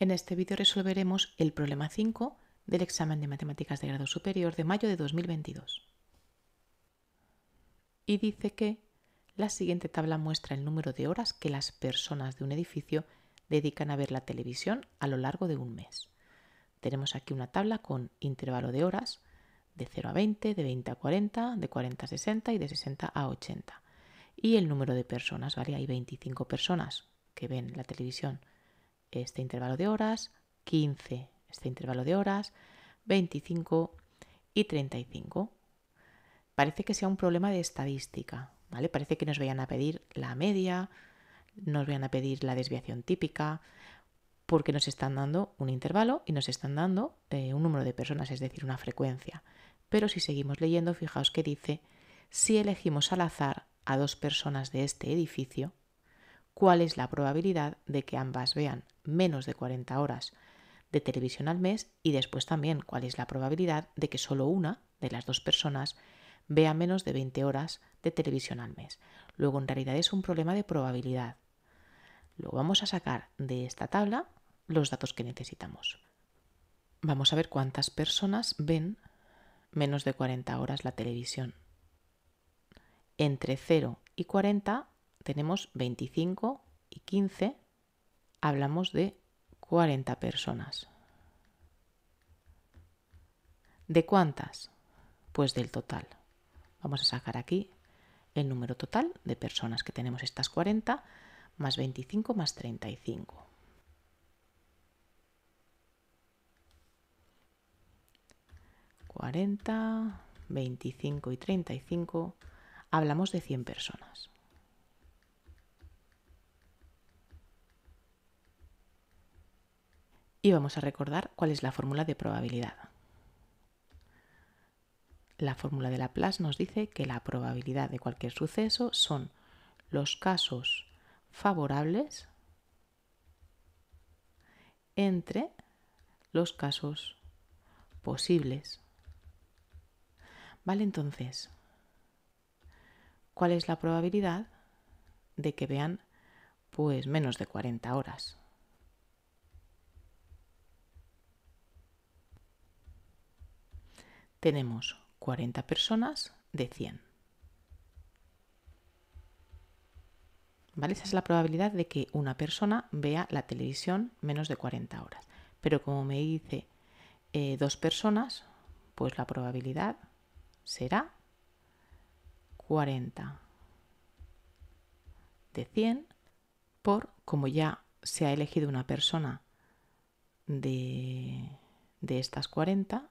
En este vídeo resolveremos el problema 5 del examen de matemáticas de grado superior de mayo de 2022. Y dice que la siguiente tabla muestra el número de horas que las personas de un edificio dedican a ver la televisión a lo largo de un mes. Tenemos aquí una tabla con intervalo de horas de 0 a 20, de 20 a 40, de 40 a 60 y de 60 a 80. Y el número de personas, ¿vale? Hay 25 personas que ven la televisión este intervalo de horas, 15 este intervalo de horas, 25 y 35. Parece que sea un problema de estadística, ¿vale? Parece que nos vayan a pedir la media, nos vayan a pedir la desviación típica, porque nos están dando un intervalo y nos están dando eh, un número de personas, es decir, una frecuencia. Pero si seguimos leyendo, fijaos que dice, si elegimos al azar a dos personas de este edificio, cuál es la probabilidad de que ambas vean menos de 40 horas de televisión al mes y después también cuál es la probabilidad de que solo una de las dos personas vea menos de 20 horas de televisión al mes. Luego en realidad es un problema de probabilidad. Luego vamos a sacar de esta tabla los datos que necesitamos. Vamos a ver cuántas personas ven menos de 40 horas la televisión. Entre 0 y 40 tenemos 25 y 15, hablamos de 40 personas. ¿De cuántas? Pues del total. Vamos a sacar aquí el número total de personas que tenemos estas 40 más 25 más 35. ...40, 25 y 35... ...hablamos de 100 personas. y vamos a recordar cuál es la fórmula de probabilidad. La fórmula de Laplace nos dice que la probabilidad de cualquier suceso son los casos favorables entre los casos posibles. Vale, entonces, ¿cuál es la probabilidad de que vean pues menos de 40 horas? tenemos 40 personas de 100. Esa es la probabilidad de que una persona vea la televisión menos de 40 horas. Pero como me dice eh, dos personas, pues la probabilidad será 40 de 100 por, como ya se ha elegido una persona de, de estas 40,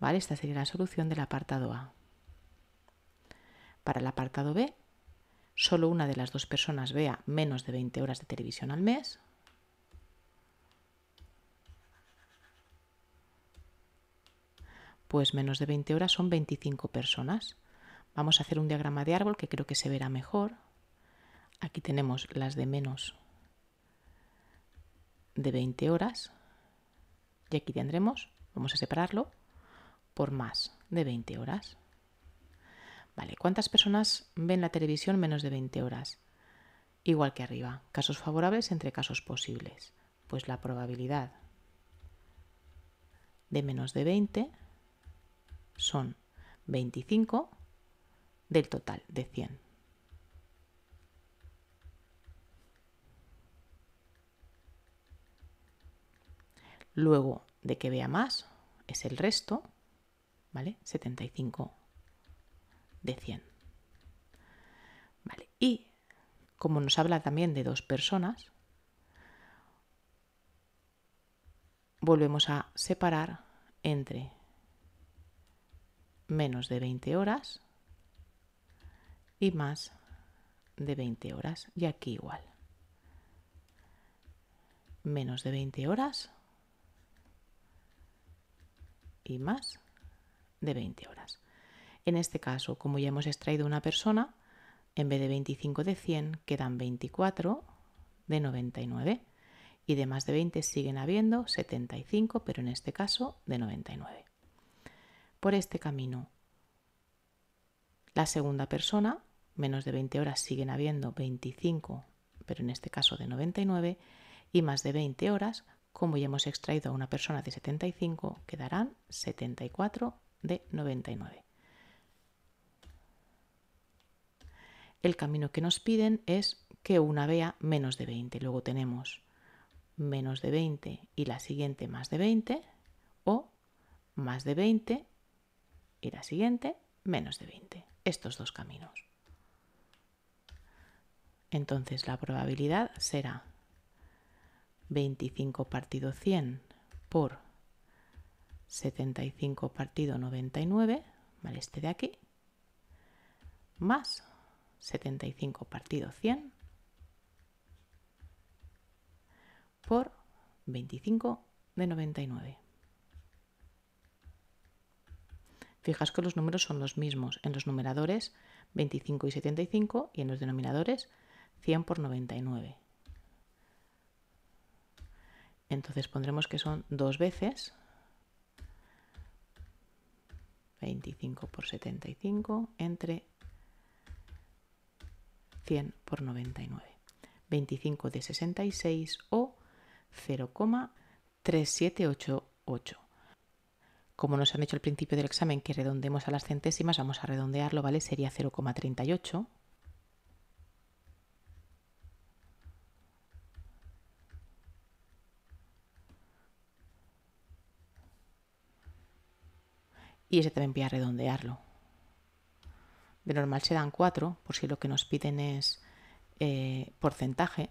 Esta sería la solución del apartado A. Para el apartado B, solo una de las dos personas vea menos de 20 horas de televisión al mes. Pues menos de 20 horas son 25 personas. Vamos a hacer un diagrama de árbol que creo que se verá mejor. Aquí tenemos las de menos de 20 horas. Y aquí tendremos, vamos a separarlo, por más de 20 horas. Vale, ¿cuántas personas ven la televisión menos de 20 horas? Igual que arriba, casos favorables entre casos posibles. Pues la probabilidad de menos de 20 son 25 del total de 100. Luego de que vea más es el resto 75 de 100. y como nos habla también de dos personas, volvemos a separar entre menos de 20 horas y más de 20 horas. Y aquí igual. Menos de 20 horas y más de 20 horas. En este caso, como ya hemos extraído una persona, en vez de 25 de 100 quedan 24 de 99 y de más de 20 siguen habiendo 75, pero en este caso de 99. Por este camino, la segunda persona, menos de 20 horas siguen habiendo 25, pero en este caso de 99, y más de 20 horas, como ya hemos extraído a una persona de 75, quedarán 74 de 99. El camino que nos piden es que una vea menos de 20. Luego tenemos menos de 20 y la siguiente más de 20 o más de 20 y la siguiente menos de 20. Estos dos caminos. Entonces la probabilidad será 25 partido 100 por 75 partido 99, ¿vale? Este de aquí, más 75 partido 100 por 25 de 99. Fijas que los números son los mismos. En los numeradores 25 y 75 y en los denominadores 100 por 99. Entonces pondremos que son dos veces 25 por 75 entre 100 por 99. 25 de 66 o 0,3788. Como nos han hecho al principio del examen que redondemos a las centésimas, vamos a redondearlo, ¿vale? Sería 0,38 y ese también voy a redondearlo. De normal se dan 4, por si lo que nos piden es eh, porcentaje,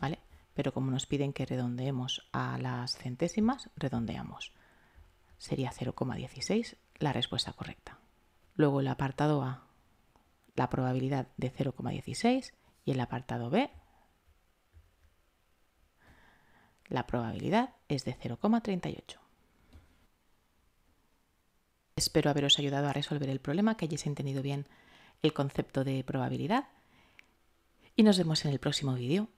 ¿vale? Pero como nos piden que redondeemos a las centésimas, redondeamos. Sería 0,16 la respuesta correcta. Luego el apartado A, la probabilidad de 0,16 y el apartado B, la probabilidad es de 0,38. Espero haberos ayudado a resolver el problema, que hayáis entendido bien el concepto de probabilidad y nos vemos en el próximo vídeo.